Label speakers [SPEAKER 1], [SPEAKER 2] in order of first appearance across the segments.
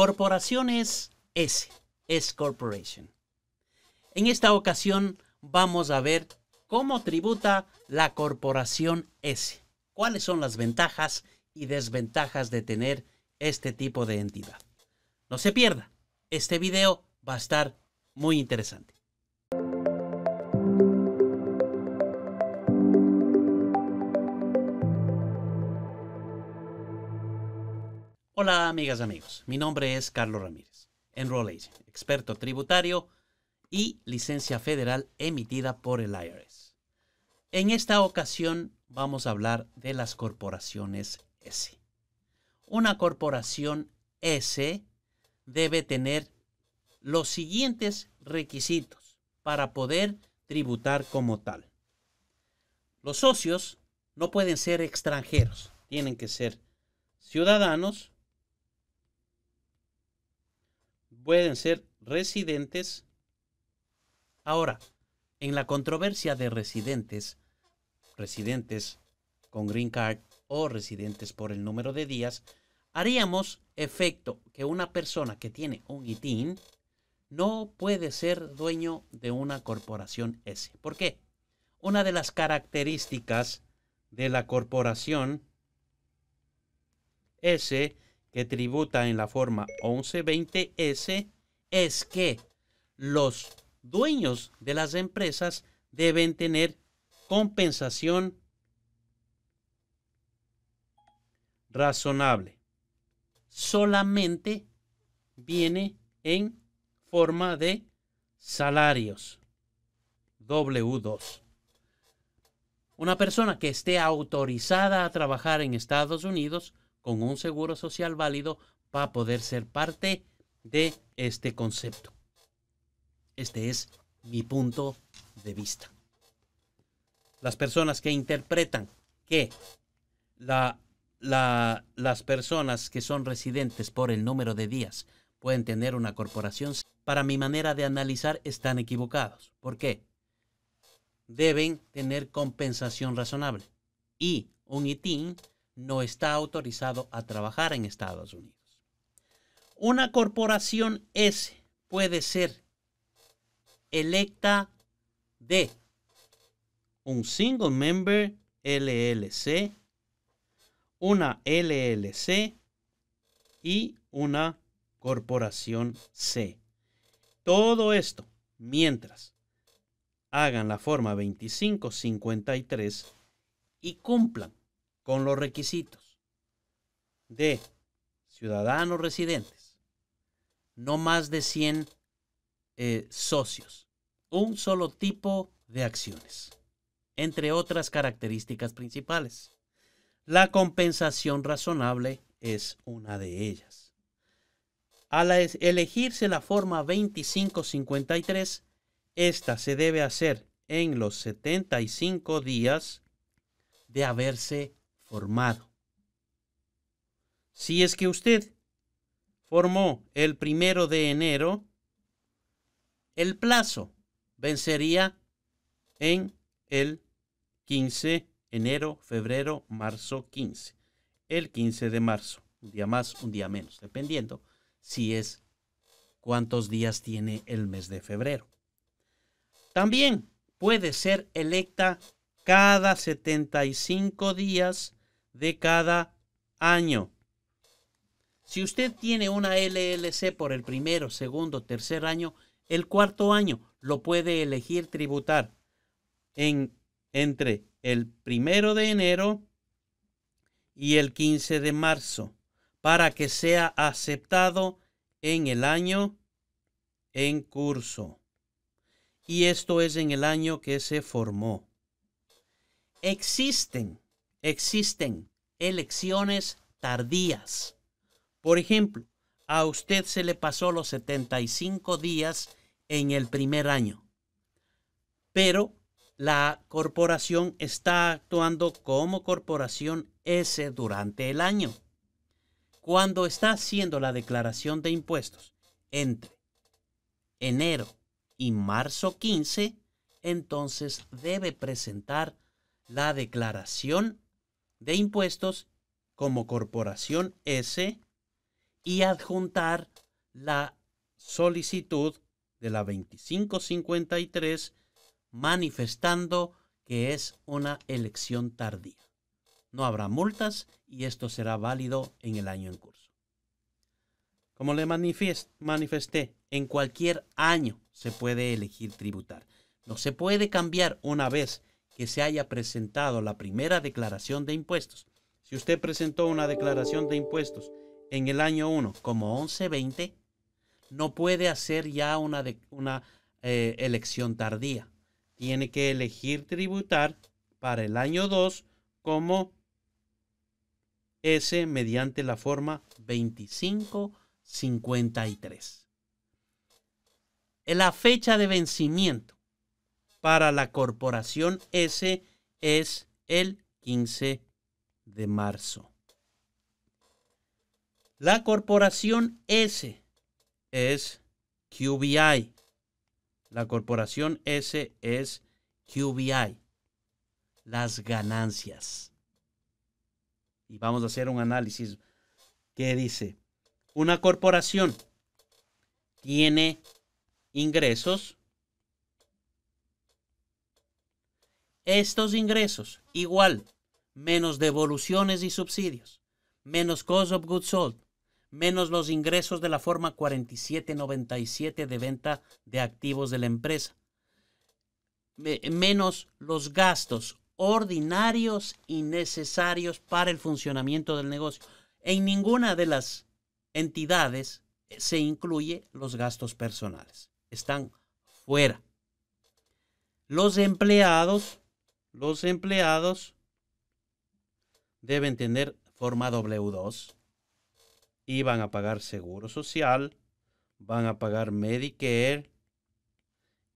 [SPEAKER 1] Corporaciones S, S, es Corporation. En esta ocasión vamos a ver cómo tributa la corporación S. ¿Cuáles son las ventajas y desventajas de tener este tipo de entidad? No se pierda, este video va a estar muy interesante. Hola amigas y amigos, mi nombre es Carlos Ramírez, Enroll experto tributario y licencia federal emitida por el IRS. En esta ocasión vamos a hablar de las corporaciones S. Una corporación S debe tener los siguientes requisitos para poder tributar como tal. Los socios no pueden ser extranjeros, tienen que ser ciudadanos pueden ser residentes. Ahora, en la controversia de residentes, residentes con green card o residentes por el número de días, haríamos efecto que una persona que tiene un ITIN no puede ser dueño de una corporación S. ¿Por qué? Una de las características de la corporación S que tributa en la forma 1120S es que los dueños de las empresas deben tener compensación razonable. Solamente viene en forma de salarios. W2. Una persona que esté autorizada a trabajar en Estados Unidos con un seguro social válido para poder ser parte de este concepto. Este es mi punto de vista. Las personas que interpretan que las personas que son residentes por el número de días pueden tener una corporación, para mi manera de analizar, están equivocados. ¿Por qué? Deben tener compensación razonable. Y un ITIN no está autorizado a trabajar en Estados Unidos. Una corporación S puede ser electa de un single member LLC, una LLC y una corporación C. Todo esto mientras hagan la forma 2553 y cumplan con los requisitos de ciudadanos residentes, no más de 100 eh, socios, un solo tipo de acciones, entre otras características principales. La compensación razonable es una de ellas. Al elegirse la forma 2553, esta se debe hacer en los 75 días de haberse formado. Si es que usted formó el primero de enero, el plazo vencería en el 15, enero, febrero, marzo 15. El 15 de marzo, un día más, un día menos, dependiendo si es cuántos días tiene el mes de febrero. También puede ser electa cada 75 días de cada año. Si usted tiene una LLC por el primero, segundo, tercer año, el cuarto año lo puede elegir tributar en, entre el primero de enero y el 15 de marzo para que sea aceptado en el año en curso. Y esto es en el año que se formó. Existen existen elecciones tardías. Por ejemplo, a usted se le pasó los 75 días en el primer año, pero la corporación está actuando como corporación S durante el año. Cuando está haciendo la declaración de impuestos entre enero y marzo 15, entonces debe presentar la declaración de impuestos como corporación S y adjuntar la solicitud de la 2553 manifestando que es una elección tardía. No habrá multas y esto será válido en el año en curso. Como le manifesté, en cualquier año se puede elegir tributar. No se puede cambiar una vez que se haya presentado la primera declaración de impuestos. Si usted presentó una declaración de impuestos en el año 1 como 1120, no puede hacer ya una, una eh, elección tardía. Tiene que elegir tributar para el año 2 como S mediante la forma 2553. En la fecha de vencimiento para la corporación S es el 15 de marzo. La corporación S es QBI. La corporación S es QBI. Las ganancias. Y vamos a hacer un análisis ¿Qué dice, una corporación tiene ingresos Estos ingresos, igual, menos devoluciones y subsidios, menos cost of goods sold, menos los ingresos de la forma 4797 de venta de activos de la empresa, menos los gastos ordinarios y necesarios para el funcionamiento del negocio. En ninguna de las entidades se incluye los gastos personales. Están fuera. Los empleados los empleados deben tener forma W2 y van a pagar seguro social, van a pagar Medicare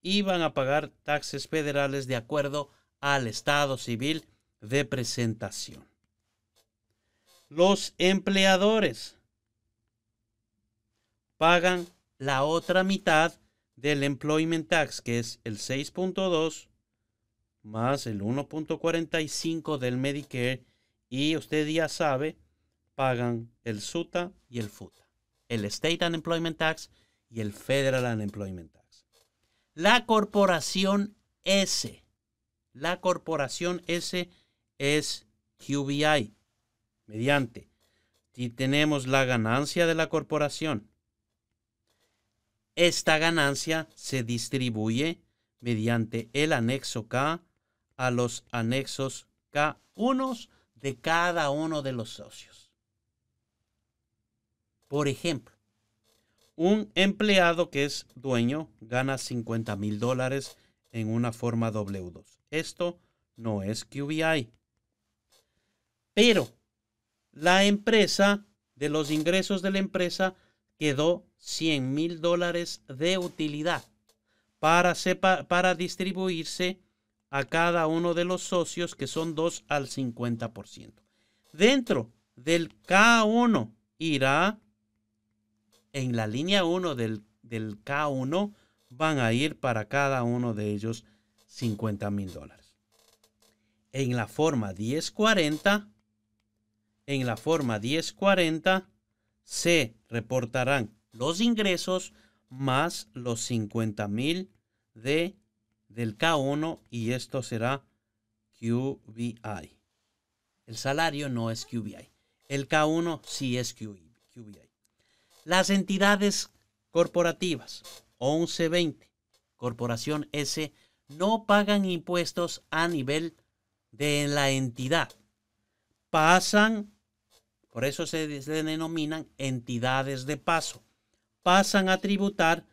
[SPEAKER 1] y van a pagar taxes federales de acuerdo al estado civil de presentación. Los empleadores pagan la otra mitad del employment tax, que es el 6.2 más el 1.45 del Medicare y usted ya sabe, pagan el SUTA y el FUTA, el State Unemployment Tax y el Federal Unemployment Tax. La corporación S, la corporación S es QBI, mediante. Si tenemos la ganancia de la corporación, esta ganancia se distribuye mediante el anexo K a los anexos K1 de cada uno de los socios. Por ejemplo, un empleado que es dueño gana 50 mil dólares en una forma W2. Esto no es QBI. Pero la empresa, de los ingresos de la empresa, quedó 100 mil dólares de utilidad para, para distribuirse a cada uno de los socios, que son 2 al 50%. Dentro del K1 irá, en la línea 1 del, del K1, van a ir para cada uno de ellos 50 mil dólares. En la forma 1040, en la forma 1040 se reportarán los ingresos más los 50 mil de del K1 y esto será QBI. El salario no es QBI. El K1 sí es QBI. Las entidades corporativas 1120, Corporación S, no pagan impuestos a nivel de la entidad. Pasan, por eso se denominan entidades de paso, pasan a tributar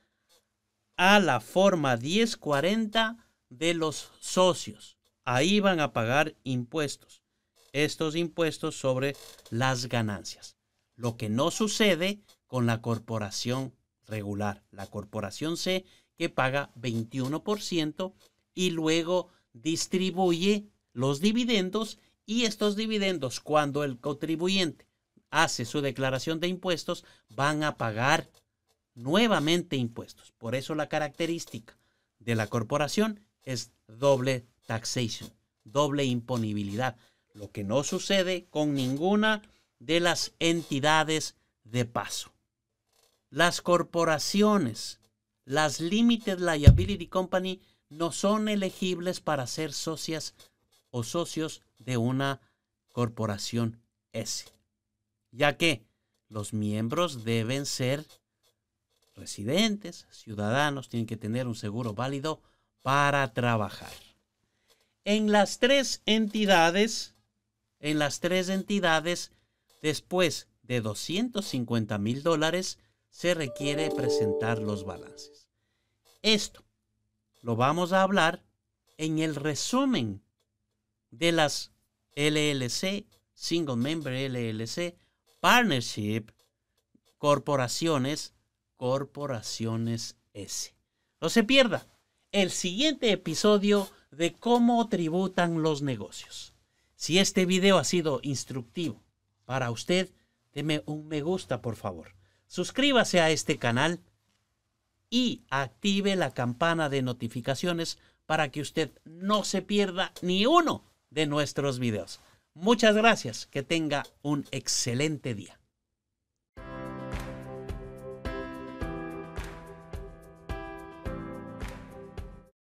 [SPEAKER 1] a la forma 1040 de los socios. Ahí van a pagar impuestos. Estos impuestos sobre las ganancias. Lo que no sucede con la corporación regular. La corporación C que paga 21% y luego distribuye los dividendos y estos dividendos cuando el contribuyente hace su declaración de impuestos van a pagar nuevamente impuestos. Por eso la característica de la corporación es doble taxation, doble imponibilidad, lo que no sucede con ninguna de las entidades de paso. Las corporaciones, las Limited Liability Company, no son elegibles para ser socias o socios de una corporación S, ya que los miembros deben ser residentes, ciudadanos, tienen que tener un seguro válido para trabajar. En las tres entidades, en las tres entidades, después de 250 mil dólares, se requiere presentar los balances. Esto lo vamos a hablar en el resumen de las LLC, Single Member LLC, Partnership, corporaciones Corporaciones S. No se pierda el siguiente episodio de cómo tributan los negocios. Si este video ha sido instructivo para usted, deme un me gusta por favor. Suscríbase a este canal y active la campana de notificaciones para que usted no se pierda ni uno de nuestros videos. Muchas gracias, que tenga un excelente día.